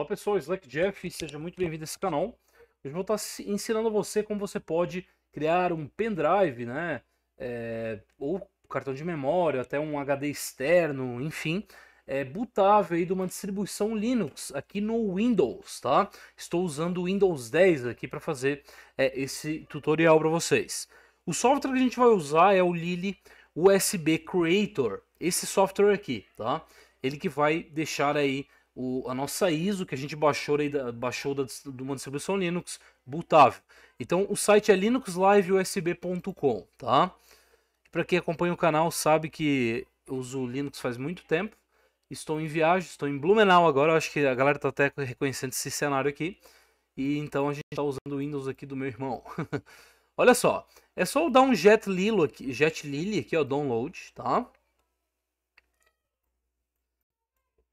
Olá pessoal, Slack Jeff, seja muito bem-vindo a esse canal. Hoje vou estar ensinando a você como você pode criar um pendrive, né? É, ou cartão de memória, até um HD externo, enfim, é, bootável aí de uma distribuição Linux aqui no Windows, tá? Estou usando o Windows 10 aqui para fazer é, esse tutorial para vocês. O software que a gente vai usar é o Lili USB Creator, esse software aqui, tá? Ele que vai deixar aí o, a nossa ISO que a gente baixou, baixou da, de uma distribuição Linux bootável. Então o site é linuxliveusb.com, tá? Para quem acompanha o canal sabe que eu uso Linux faz muito tempo. Estou em viagem, estou em Blumenau agora. Eu acho que a galera está até reconhecendo esse cenário aqui. E então a gente está usando o Windows aqui do meu irmão. Olha só, é só eu dar um Jet Lilo aqui, Jet Lily aqui, ó, download, tá?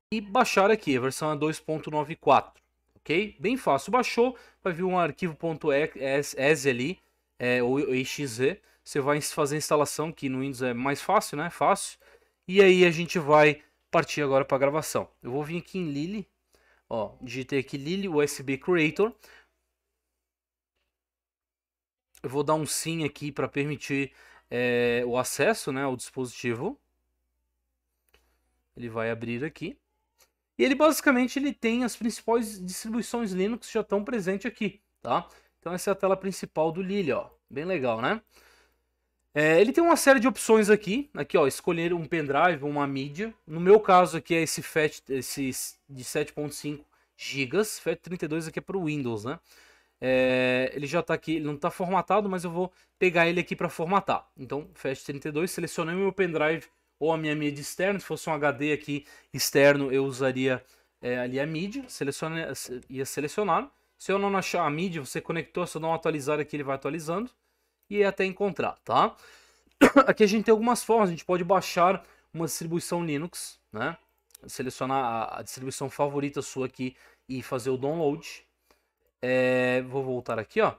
e baixar aqui, a versão é 2.94, ok? Bem fácil, baixou, vai vir um arquivo.exe ali, é, ou exe, você vai fazer a instalação, que no Windows é mais fácil, né? Fácil. E aí a gente vai partir agora para a gravação. Eu vou vir aqui em Lily, ó, digitei aqui Lily USB Creator. Eu vou dar um sim aqui para permitir é, o acesso né, ao dispositivo. Ele vai abrir aqui. E ele basicamente ele tem as principais distribuições Linux já estão presentes aqui, tá? Então essa é a tela principal do Lilia, ó. Bem legal, né? É, ele tem uma série de opções aqui, aqui ó, escolher um pendrive, uma mídia. No meu caso aqui é esse FAT, esse de 7.5 GB, FAT32 aqui é para o Windows, né? É, ele já está aqui, ele não está formatado, mas eu vou pegar ele aqui para formatar. Então, FAT32, selecionei meu pendrive ou a minha mídia externa. Se fosse um HD aqui externo, eu usaria é, ali a mídia, seleciona, ia selecionar. Se eu não achar a mídia, você conectou, se eu não atualizar aqui, ele vai atualizando e é até encontrar, tá? Aqui a gente tem algumas formas, a gente pode baixar uma distribuição Linux, né? Selecionar a, a distribuição favorita sua aqui e fazer o download. É, vou voltar aqui, ó.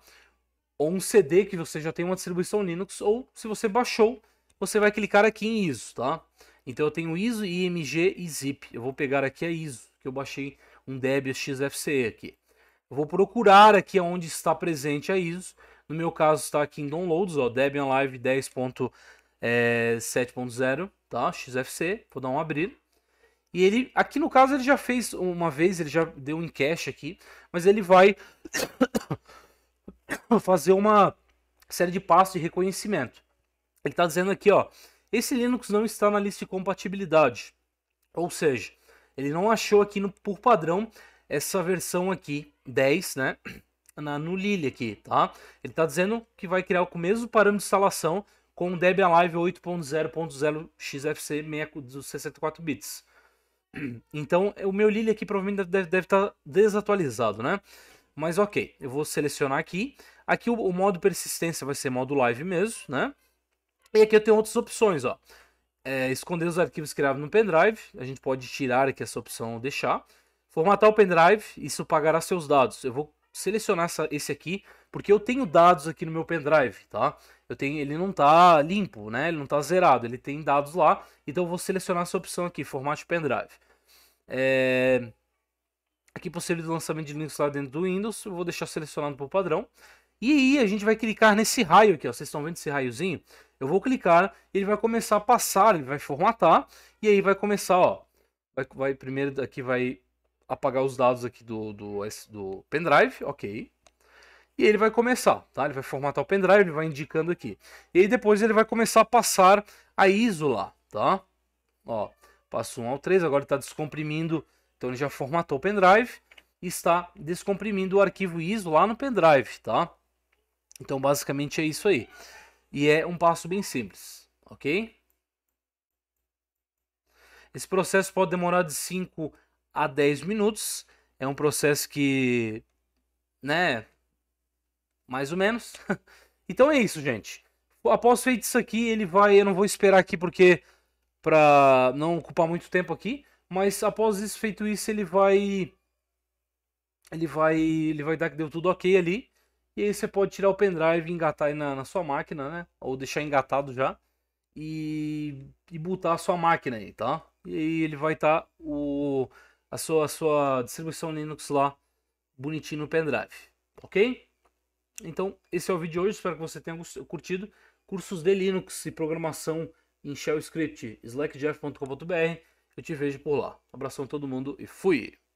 Ou um CD que você já tem uma distribuição Linux, ou se você baixou, você vai clicar aqui em ISO, tá? Então eu tenho ISO, IMG e ZIP. Eu vou pegar aqui a ISO, que eu baixei um Debian XFCE aqui. Eu vou procurar aqui onde está presente a ISO. No meu caso está aqui em downloads, ó, Debian Live 10.7.0, tá? XFCE. Vou dar um abrir. E ele, aqui no caso ele já fez uma vez, ele já deu um cache aqui, mas ele vai fazer uma série de passos de reconhecimento. Ele está dizendo aqui, ó, esse Linux não está na lista de compatibilidade. Ou seja, ele não achou aqui no, por padrão essa versão aqui 10, né? Na, no Lili aqui, tá? Ele está dizendo que vai criar com o mesmo parâmetro de instalação com o Debian Live 8.0.0 XFC 64 bits. Então, é, o meu Lili aqui provavelmente deve, estar tá desatualizado, né? Mas ok, eu vou selecionar aqui. Aqui o, o modo persistência vai ser modo live mesmo, né? E aqui eu tenho outras opções, ó. É, esconder os arquivos criados no pendrive. A gente pode tirar aqui essa opção, deixar. Formatar o pendrive, isso pagará seus dados. Eu vou selecionar essa, esse aqui, porque eu tenho dados aqui no meu pendrive, tá? Eu tenho, ele não tá limpo, né? Ele não tá zerado, ele tem dados lá. Então eu vou selecionar essa opção aqui, formate pendrive. É... Aqui possível de lançamento de links lá dentro do Windows, eu vou deixar selecionado por padrão. E aí a gente vai clicar nesse raio aqui, ó. Vocês estão vendo esse raiozinho? Eu vou clicar, ele vai começar a passar, ele vai formatar, e aí vai começar, ó. Vai, vai primeiro aqui vai apagar os dados aqui do, do, do pendrive, ok. E ele vai começar, tá? Ele vai formatar o pendrive, ele vai indicando aqui. E aí depois ele vai começar a passar a ISO lá, tá? Ó, passo 1 ao 3, agora ele está descomprimindo, então ele já formatou o pendrive e está descomprimindo o arquivo ISO lá no pendrive, tá? Então basicamente é isso aí. E é um passo bem simples, ok? Esse processo pode demorar de 5 a 10 minutos. É um processo que, né, mais ou menos. então é isso, gente. Após feito isso aqui, ele vai, eu não vou esperar aqui porque para não ocupar muito tempo aqui, mas após isso feito isso, ele vai ele vai ele vai dar que deu tudo OK ali e aí você pode tirar o pendrive e engatar aí na, na sua máquina, né? Ou deixar engatado já. E, e botar a sua máquina aí, tá? E aí ele vai estar tá o, a, sua, a sua distribuição Linux lá bonitinho no pendrive, ok? Então, esse é o vídeo de hoje. Espero que você tenha curtido. Cursos de Linux e programação em Shell Script, slackjeff.com.br. Eu te vejo por lá. abração a todo mundo e fui!